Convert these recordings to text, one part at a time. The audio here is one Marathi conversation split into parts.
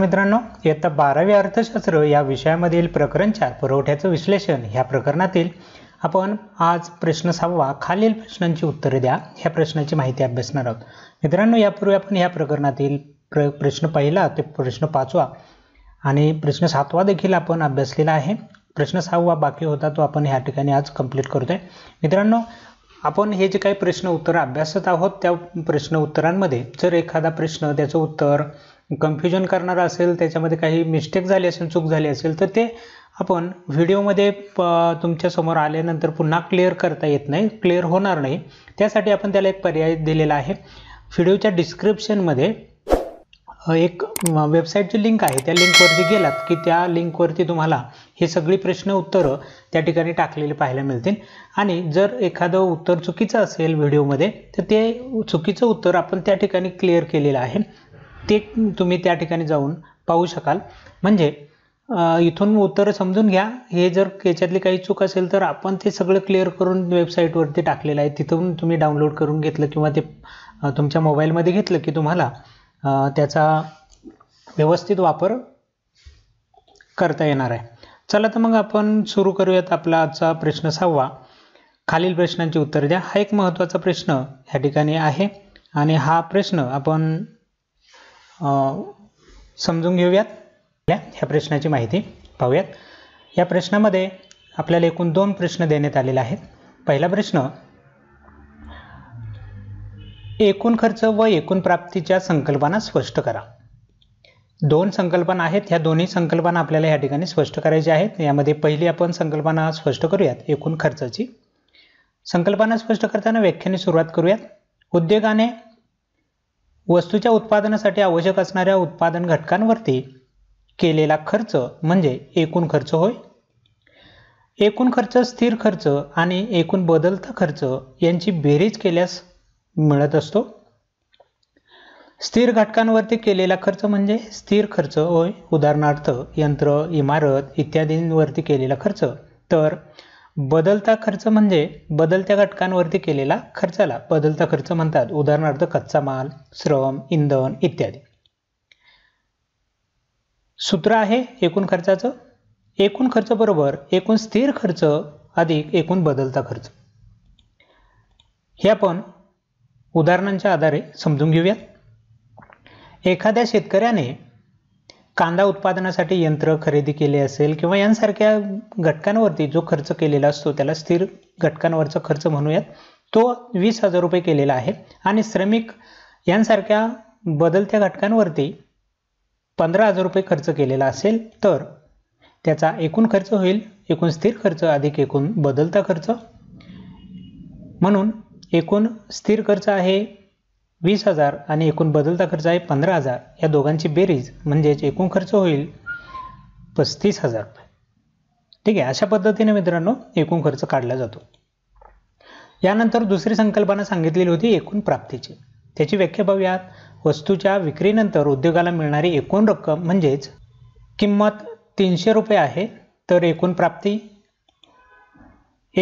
मित्रांनो इयत्ता बारावी अर्थशास्त्र या विषयामधील प्रकरण चार पुरवठ्याचं विश्लेषण ह्या प्रकरणातील आपण आज प्रश्न सहावा खालील प्रश्नांची उत्तरे द्या ह्या प्रश्नाची माहिती अभ्यासणार आहोत मित्रांनो यापूर्वी आपण या प्रकरणातील प्र प्रश्न पहिला ते प्रश्न पाचवा आणि प्रश्न सातवा देखील आपण अभ्यासलेला आहे प्रश्न सहावा बाकी होता तो आपण ह्या ठिकाणी आज कंप्लीट करतोय मित्रांनो आपण हे जे काही प्रश्न उत्तर अभ्यासत आहोत त्या प्रश्न उत्तरांमध्ये जर एखादा प्रश्न त्याचं उत्तर कन्फ्युजन करणारं असेल त्याच्यामध्ये काही मिस्टेक झाली असेल चूक झाली असेल तर ते आपण व्हिडिओमध्ये प तुमच्यासमोर आल्यानंतर पुन्हा क्लिअर करता येत नाही क्लिअर होणार नाही त्यासाठी आपण त्याला एक पर्याय दिलेला आहे व्हिडिओच्या डिस्क्रिप्शनमध्ये एक वेबसाईटची लिंक आहे त्या लिंकवरती गेलात की त्या लिंकवरती तुम्हाला हे सगळी प्रश्न उत्तरं त्या ठिकाणी टाकलेली पाहायला मिळतील आणि जर एखादं उत्तर चुकीचं असेल व्हिडिओमध्ये तर ते चुकीचं उत्तर आपण त्या ठिकाणी क्लिअर केलेलं आहे ते तुम्ही त्या ठिकाणी जाऊन पाहू शकाल म्हणजे इथून उत्तरं समजून घ्या हे जर याच्यातली काही चूक असेल तर आपण ते सगळं क्लिअर करून वेबसाईटवरती टाकलेलं आहे तिथून तुम्ही डाउनलोड करून घेतलं किंवा ते तुमच्या मोबाईलमध्ये घेतलं की तुम्हाला त्याचा व्यवस्थित वापर करता येणार आहे चला तर मग आपण सुरू करूयात आपला आजचा प्रश्न सहावा खालील प्रश्नांची उत्तर द्या हा एक महत्त्वाचा प्रश्न ह्या ठिकाणी आहे आणि हा प्रश्न आपण समजून घेऊयात ह्या प्रश्नाची माहिती पाहूयात या प्रश्नामध्ये आपल्याला एकूण दोन प्रश्न देण्यात आलेले आहेत पहिला प्रश्न एकूण खर्च व एकूण प्राप्तीच्या संकल्पना स्पष्ट करा दोन संकल्पना आहेत ह्या दोन्ही संकल्पना आपल्याला या ठिकाणी स्पष्ट करायच्या आहेत यामध्ये पहिली आपण संकल्पना स्पष्ट करूयात एकूण खर्चाची संकल्पना स्पष्ट करताना व्याख्याने सुरुवात करूयात उद्योगाने वस्तूच्या उत्पादनासाठी आवश्यक असणाऱ्या उत्पादन घटकांवरती केलेला खर्च म्हणजे एकूण खर्च होय एकूण खर्च स्थिर खर्च आणि एकूण बदलता खर्च यांची बेरीज केल्यास मिळत असतो स्थिर घटकांवरती केलेला खर्च म्हणजे स्थिर खर्च होय उदाहरणार्थ यंत्र इमारत इत्यादींवरती केलेला खर्च तर बदलता खर्च म्हणजे बदलत्या घटकांवरती केलेला खर्चाला बदलता खर्च म्हणतात उदाहरणार्थ कच्चा माल श्रम इंधन इत्यादी सूत्र आहे एकूण खर्चाचं एकूण खर्च बरोबर एकूण स्थिर खर्च अधिक एकूण बदलता खर्च हे आपण उदाहरणांच्या आधारे समजून घेऊयात एखाद्या शेतकऱ्याने कांदा उत्पादनासाठी यंत्र खरेदी केले असेल किंवा यांसारख्या घटकांवरती जो खर्च केलेला असतो त्याला स्थिर घटकांवरचा खर्च म्हणूयात तो वीस हजार रुपये केलेला आहे आणि श्रमिक यांसारख्या बदलत्या घटकांवरती पंधरा हजार रुपये खर्च केलेला असेल तर त्याचा एकूण खर्च होईल एकूण स्थिर खर्च अधिक एकूण बदलता खर्च म्हणून एकूण स्थिर खर्च आहे वीस हजार आणि एकूण बदलता खर्च आहे पंधरा हजार या दोघांची बेरीज म्हणजेच एकूण खर्च होईल पस्तीस हजार रुपये ठीक आहे अशा पद्धतीने मित्रांनो एकूण खर्च काढला जातो यानंतर दुसरी संकल्पना सांगितलेली होती एकूण प्राप्तीची त्याची व्याख्या पाहूयात वस्तूच्या विक्रीनंतर उद्योगाला मिळणारी एकूण रक्कम म्हणजेच किंमत तीनशे रुपये आहे तर एकूण प्राप्ती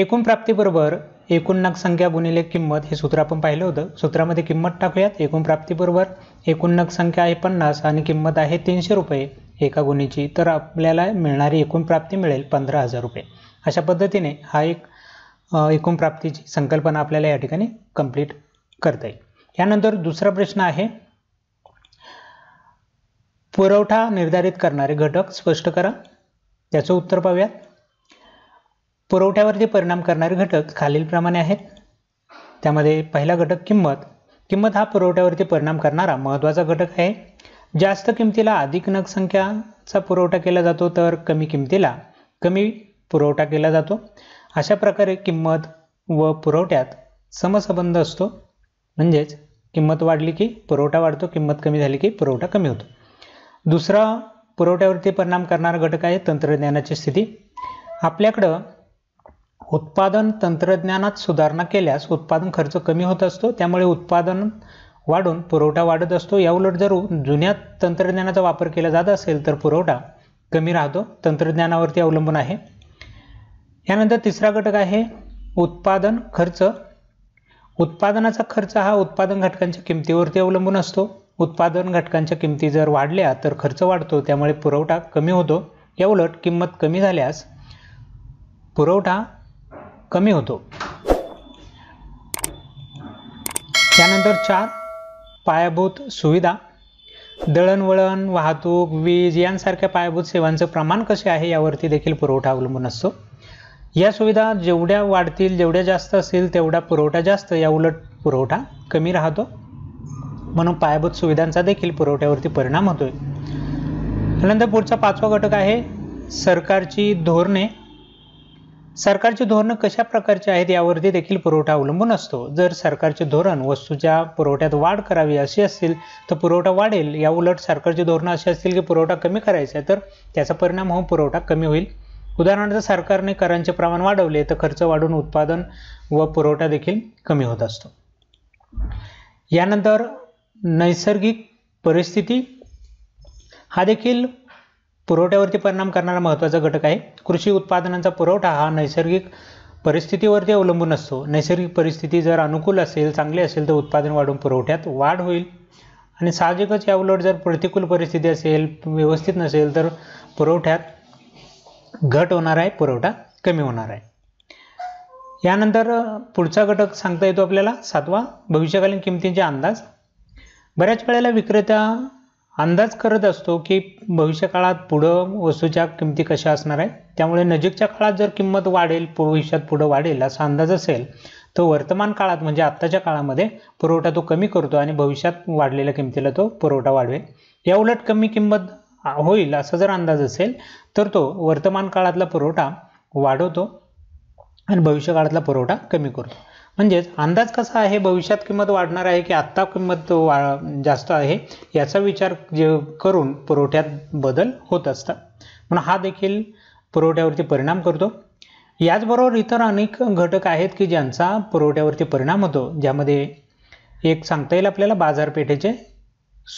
एकूण प्राप्तीबरोबर एकूण नगसंख्या गुणिले किंमत हे सूत्र आपण पाहिलं होतं सूत्रामध्ये किंमत टाकूयात एकूण प्राप्तीबरोबर एकूण संख्या आहे पन्नास आणि किंमत आहे तीनशे रुपये एका गुणीची तर आपल्याला मिळणारी एकूण प्राप्ती मिळेल पंधरा हजार रुपये अशा पद्धतीने हा एक एकूण प्राप्तीची संकल्पना आपल्याला या ठिकाणी कंप्लीट करता येईल यानंतर दुसरा प्रश्न आहे पुरवठा निर्धारित करणारे घटक स्पष्ट करा त्याचं उत्तर पाहूयात पुरवठ्यावरती परिणाम करणारे घटक खालीलप्रमाणे आहेत त्यामध्ये पहिला घटक किंमत किंमत हा पुरवठ्यावरती परिणाम करणारा महत्त्वाचा घटक आहे जास्त किमतीला अधिक नगसंख्याचा पुरवठा केला जातो तर कमी किमतीला कमी पुरवठा केला जातो अशा प्रकारे किंमत व पुरवठ्यात समसंबंध असतो म्हणजेच किंमत वाढली की पुरवठा वाढतो किंमत कमी झाली की पुरवठा कमी होतो दुसरा पुरवठ्यावरती परिणाम करणारा घटक आहे तंत्रज्ञानाची स्थिती आपल्याकडं उत्पादन तंत्रज्ञानात सुधारणा केल्यास उत्पादन खर्च कमी होत असतो त्यामुळे उत्पादन वाढून पुरवठा वाढत असतो याउलट जर जुन्या तंत्रज्ञानाचा वापर केला जात असेल तर पुरवठा कमी राहतो तंत्रज्ञानावरती अवलंबून आहे यानंतर तिसरा घटक आहे उत्पादन खर्च उत्पादनाचा खर्च हा उत्पादन घटकांच्या किमतीवरती अवलंबून असतो उत्पादन घटकांच्या किमती जर वाढल्या तर खर्च वाढतो त्यामुळे पुरवठा कमी होतो याउलट किंमत कमी झाल्यास पुरवठा कमी होतो त्यानंतर चार पायाभूत सुविधा दळणवळण वाहतूक वीज यांसारख्या पायाभूत सेवांचं प्रमाण कसे आहे यावरती देखील पुरवठा अवलंबून असतो या सुविधा जेवढ्या वाढतील जेवढ्या जास्त असतील तेवढा पुरवठा जास्त या उलट पुरवठा कमी राहतो म्हणून पायाभूत सुविधांचा देखील पुरवठ्यावरती परिणाम होतोय त्यानंतर पुढचा पाचवा घटक आहे सरकारची धोरणे सरकारचे धोरणं कशा प्रकारचे आहेत यावरती देखील पुरवठा अवलंबून असतो जर सरकारचे धोरण वस्तूच्या पुरवठ्यात वाढ करावी अशी असतील तर पुरवठा वाढेल या उलट सरकारचे धोरणं असे असतील की पुरवठा कमी करायचा आहे तर त्याचा परिणाम होऊन पुरवठा कमी होईल उदाहरणार्थ सरकारने करांचे प्रमाण वाढवले तर खर्च वाढून उत्पादन व पुरवठा देखील कमी होत असतो यानंतर नैसर्गिक परिस्थिती हा देखील पुरवठ्यावरती परिणाम करणारा महत्त्वाचा घटक आहे कृषी उत्पादनांचा पुरवठा हा नैसर्गिक परिस्थितीवरती अवलंबून असतो नैसर्गिक परिस्थिती जर अनुकूल असेल चांगली असेल तर उत्पादन वाढून पुरवठ्यात वाढ होईल आणि साहजिकच या उलट जर प्रतिकूल परिस्थिती असेल व्यवस्थित नसेल तर पुरवठ्यात घट होणार आहे पुरवठा कमी होणार आहे यानंतर पुढचा घटक सांगता येतो आपल्याला सातवा भविष्यकालीन किमतींचे अंदाज बऱ्याच वेळेला विक्रेत्या अंदाज करत असतो की भविष्यकाळात पुढं वस्तूच्या किमती कशा असणार आहे त्यामुळे नजीकच्या काळात जर किंमत वाढेल भविष्यात पुढं वाढेल असा अंदाज असेल तर वर्तमान काळात म्हणजे आत्ताच्या काळामध्ये पुरवठा तो कमी करतो आणि भविष्यात वाढलेल्या किमतीला तो पुरवठा वाढवेल या उलट कमी किंमत होईल असा जर अंदाज असेल तर तो वर्तमान काळातला पुरवठा वाढवतो आणि भविष्य काळातला पुरवठा कमी करतो म्हणजेच अंदाज कसा आहे भविष्यात किंमत वाढणार आहे की आत्ता किंमत वा जास्त आहे याचा विचार जे करून पुरवठ्यात बदल होत असतात म्हणून हा देखील पुरवठ्यावरती परिणाम करतो याचबरोबर इतर अनेक घटक आहेत की ज्यांचा पुरवठ्यावरती परिणाम होतो ज्यामध्ये एक सांगता येईल आपल्याला बाजारपेठेचे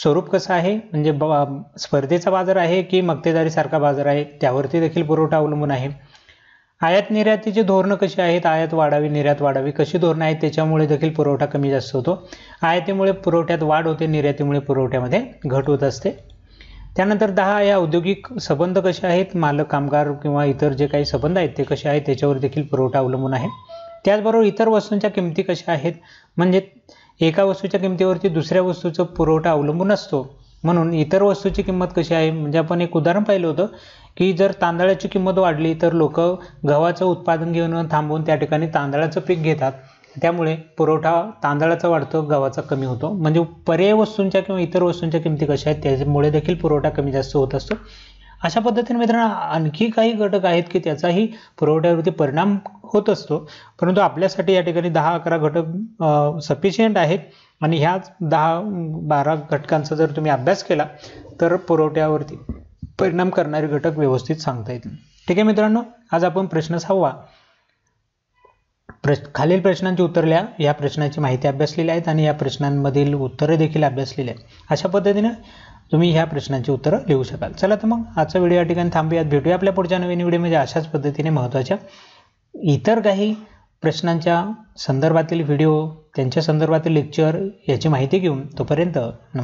स्वरूप कसं आहे म्हणजे ब स्पर्धेचा बाजार आहे की मक्तेदारीसारखा बाजार आहे त्यावरती देखील पुरवठा अवलंबून आहे आयात निर्यातीची धोरणं कशी आहेत आयात वाढावी निर्यात वाढावी कशी धोरणं आहेत त्याच्यामुळे देखील पुरवठा कमी जास्त होतो आयातीमुळे पुरवठ्यात वाढ होते निर्यातीमुळे पुरवठ्यामध्ये घट होत असते त्यानंतर दहा या औद्योगिक संबंध कसे आहेत मालक कामगार किंवा इतर जे काही संबंध आहेत ते कसे आहेत त्याच्यावर देखील पुरवठा अवलंबून आहे त्याचबरोबर इतर वस्तूंच्या किमती कशा आहेत म्हणजे एका वस्तूच्या किमतीवरती दुसऱ्या वस्तूचा पुरवठा अवलंबून असतो म्हणून इतर वस्तूची किंमत कशी आहे म्हणजे आपण एक उदाहरण पाहिलं होतं की जर तांदळाची किंमत वाढली तर लोक गव्हाचं उत्पादन घेऊन थांबून त्या ठिकाणी तांदळाचं पीक घेतात त्यामुळे पुरवठा तांदळाचा वाढतो गव्हाचा कमी होतो म्हणजे पर्याय वस्तूंच्या किंवा इतर वस्तूंच्या किमती कशा आहेत त्याच्यामुळे देखील पुरवठा कमी जास्त होत असतो अशा पद्धतीने मित्रांनो आणखी काही घटक आहेत की त्याचाही पुरवठ्यावरती परिणाम होत असतो परंतु आपल्यासाठी या ठिकाणी दहा अकरा घटक सफिशियंट आहेत आणि ह्याच दहा बारा घटकांचा जर तुम्ही अभ्यास केला तर पुरवठ्यावरती परिणाम करणारे घटक व्यवस्थित सांगता येतील ठीक आहे मित्रांनो आज आपण प्रश्न सहावा प्रश्न खालील प्रश्नांची लिहा या प्रश्नाची माहिती अभ्यासलेली आहेत आणि या प्रश्नांमधील उत्तरे देखील अभ्यासलेली आहेत अशा पद्धतीने तुम्ही ह्या प्रश्नांची उत्तरं लिहू शकाल चला तर मग आजचा व्हिडिओ या ठिकाणी थांबूयात भेटूया आपल्या पुढच्या नवीन व्हिडिओमध्ये अशाच पद्धतीने महत्त्वाच्या इतर काही प्रश्नांच्या संदर्भातील व्हिडिओ त्यांच्या संदर्भातील लेक्चर याची माहिती घेऊन तोपर्यंत नम